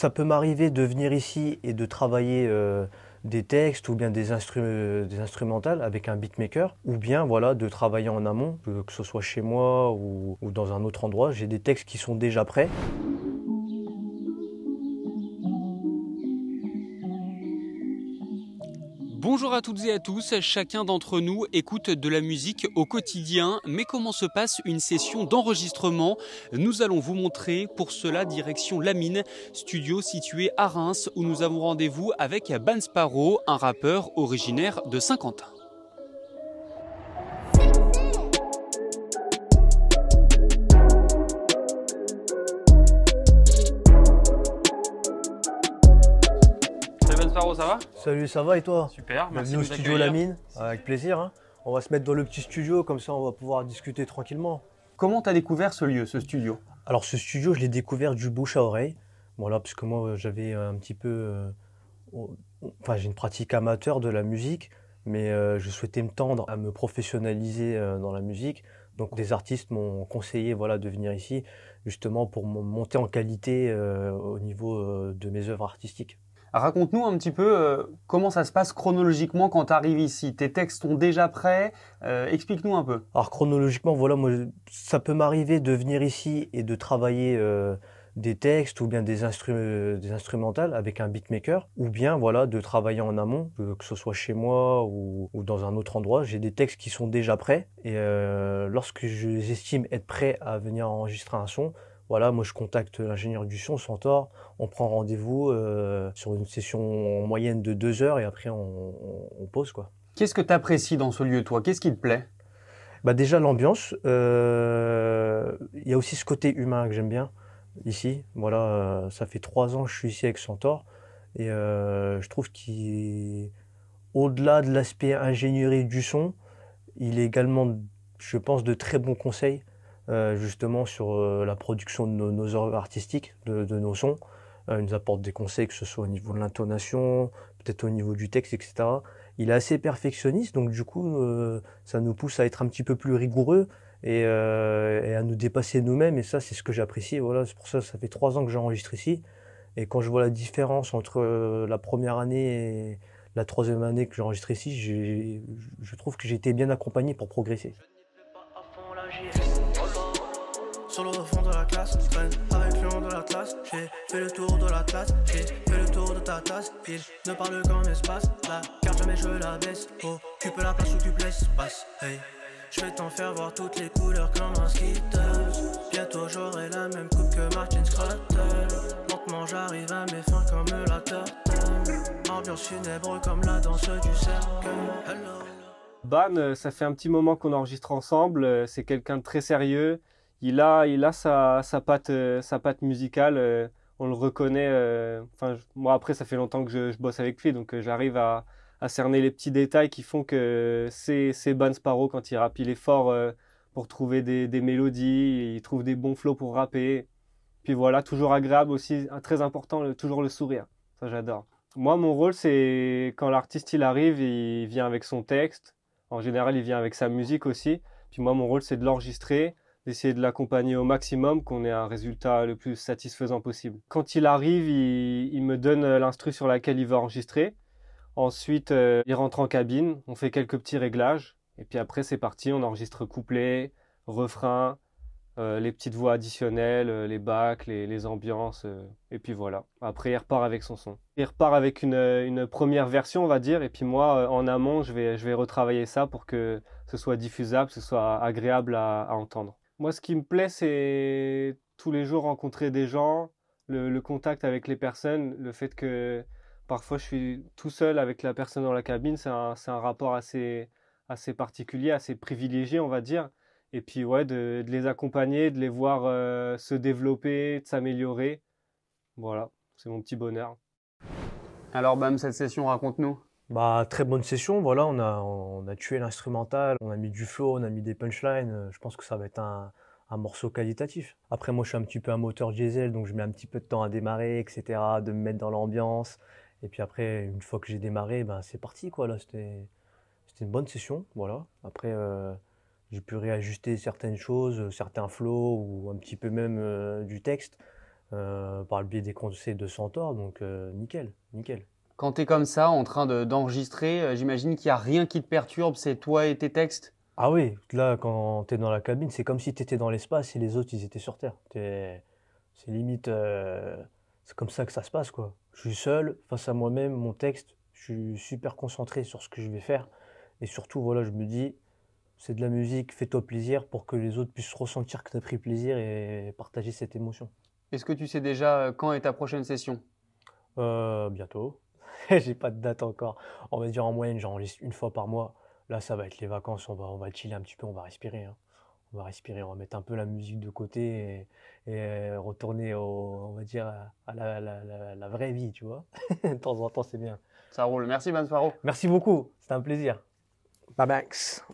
ça peut m'arriver de venir ici et de travailler euh, des textes ou bien des, instrumentales avec un beatmaker, ou bien voilà de travailler en amont, que ce soit chez moi ou dans un autre endroit. J'ai des textes qui sont déjà prêts. Bonjour à toutes et à tous, chacun d'entre nous écoute de la musique au quotidien, mais comment se passe une session d'enregistrement Nous allons vous montrer pour cela direction Lamine, studio situé à Reims où nous avons rendez-vous avec Ban un rappeur originaire de Saint-Quentin. ça va Salut, ça va et toi Super, merci. Bienvenue au studio La Mine, avec plaisir. Hein. On va se mettre dans le petit studio, comme ça on va pouvoir discuter tranquillement. Comment tu as découvert ce lieu, ce studio Alors ce studio, je l'ai découvert du bouche à oreille. Voilà, parce que moi j'avais euh, un petit peu... Euh, enfin, j'ai une pratique amateur de la musique, mais euh, je souhaitais me tendre à me professionnaliser dans la musique. Donc des artistes m'ont conseillé voilà, de venir ici justement pour monter en qualité au niveau de mes œuvres artistiques. Raconte-nous un petit peu euh, comment ça se passe chronologiquement quand tu arrives ici. Tes textes sont déjà prêts. Euh, explique-nous un peu. Alors chronologiquement, voilà, ça peut m'arriver de venir ici et de travailler euh, des textes ou bien des, instrumentales avec un beatmaker, ou bien voilà de travailler en amont, que ce soit chez moi ou, dans un autre endroit. J'ai des textes qui sont déjà prêts et lorsque je estime être prêt à venir enregistrer un son, voilà, moi je contacte l'ingénieur du son, Centaure, on prend rendez-vous euh, sur une session en moyenne de deux heures et après on, pose quoi. Qu'est-ce que tu apprécies dans ce lieu toi Qu'est-ce qui te plaît bah Déjà l'ambiance, euh, il y a aussi ce côté humain que j'aime bien ici. Voilà, euh, ça fait trois ans que je suis ici avec Centaure et je trouve qu'au-delà de l'aspect ingénierie du son, il est également, je pense, de très bons conseils euh, justement sur euh, la production de nos, œuvres artistiques, de, nos sons. Euh, il nous apporte des conseils, que ce soit au niveau de l'intonation, peut-être au niveau du texte, etc. Il est assez perfectionniste, donc du coup, ça nous pousse à être un petit peu plus rigoureux et, à nous dépasser nous-mêmes. Et ça, c'est ce que j'apprécie. Voilà, c'est pour ça, ça fait trois ans que j'enregistre ici. Et quand je vois la différence entre la première année et la troisième année que j'enregistre ici, je trouve que j'ai été bien accompagné pour progresser. Sur l'autre fond de la classe, traîne avec long de la classe J'ai fait le tour de la classe, j'ai fait le tour de ta tasse. Pile, ne parle qu'en espace, la car jamais je la baisse. Occupe la place ou tu blesses, passe, hey. Je vais t'en faire voir toutes les couleurs comme un Skittles Bientôt j'aurai la même coupe que Martin Scrottle Lentement j'arrive à mes fins comme la turtle Ambiance funèbre comme la danse du cercle Hello. Ban, euh, ça fait un petit moment qu'on enregistre ensemble, euh, c'est quelqu'un de très sérieux, il a, a sa, sa patte, euh, sa patte musicale. Euh, on le reconnaît. Euh, enfin, moi après, ça fait longtemps que je, bosse avec lui, donc j'arrive à, cerner les petits détails qui font que c'est c'est Ban Sparrow quand il rappe, il est fort pour trouver des, mélodies, il trouve des bons flots pour rapper. Puis voilà, toujours agréable aussi, ah, très important, toujours le sourire. Ça, j'adore. Moi, mon rôle, c'est quand l'artiste il arrive, il vient avec son texte. En général, il vient avec sa musique aussi. Puis moi, mon rôle, c'est de l'enregistrer, d'essayer de l'accompagner au maximum, qu'on ait un résultat le plus satisfaisant possible. Quand il arrive, il, me donne euh, l'instru sur laquelle il va enregistrer. Ensuite, euh, il rentre en cabine, on fait quelques petits réglages, et puis après c'est parti, on enregistre couplets, refrains, euh, les petites voix additionnelles, les bacs, les, ambiances, et puis voilà. Après, il repart avec son son. Il repart avec une, une première version, on va dire, et puis moi, en amont, je vais, je vais retravailler ça pour que ce soit diffusable, que ce soit agréable à entendre. Moi, ce qui me plaît, c'est tous les jours rencontrer des gens, le, contact avec les personnes, le fait que parfois je suis tout seul avec la personne dans la cabine, c'est un, rapport assez, assez particulier, assez privilégié, on va dire. Et puis, ouais, de, les accompagner, de les voir euh, se développer, de s'améliorer. Voilà, c'est mon petit bonheur. Alors, Bam, cette session, raconte-nous. Bah, très bonne session, voilà, on a, on a tué l'instrumental, on a mis du flow, on a mis des punchlines, euh, je pense que ça va être un, morceau qualitatif. Après, moi, je suis un petit peu un moteur diesel, donc je mets un petit peu de temps à démarrer, etc., de me mettre dans l'ambiance. Et puis après, une fois que j'ai démarré, ben, c'est parti, quoi. Là, c'était une bonne session, voilà. Après, euh, j'ai pu réajuster certaines choses, certains flows, ou un petit peu même euh, du texte, par le biais des conseils de Centaure, donc nickel, nickel. Quand tu es comme ça, en train d'enregistrer, euh, j'imagine qu'il n'y a rien qui te perturbe, c'est toi et tes textes Ah oui, là, quand tu es dans la cabine, c'est comme si tu étais dans l'espace et les autres, ils étaient sur Terre. C'est limite. Euh, c'est comme ça que ça se passe, quoi. Je suis seul, face à moi-même, mon texte, je suis super concentré sur ce que je vais faire. Et surtout, voilà, je me dis, c'est de la musique, fais-toi plaisir pour que les autres puissent ressentir que tu as pris plaisir et partager cette émotion. Est-ce que tu sais déjà euh, quand est ta prochaine session Bientôt. j'ai pas de date encore. On va dire en moyenne, j'enregistre une fois par mois. Là, ça va être les vacances, on va, on chiller un petit peu, on va respirer. Hein. On va respirer, on va mettre un peu la musique de côté et, retourner on va dire, à la, vraie vie, tu vois. de temps en temps, c'est bien. Ça roule. Merci, Ben Faro. Merci beaucoup. C'était un plaisir. Bye, Max.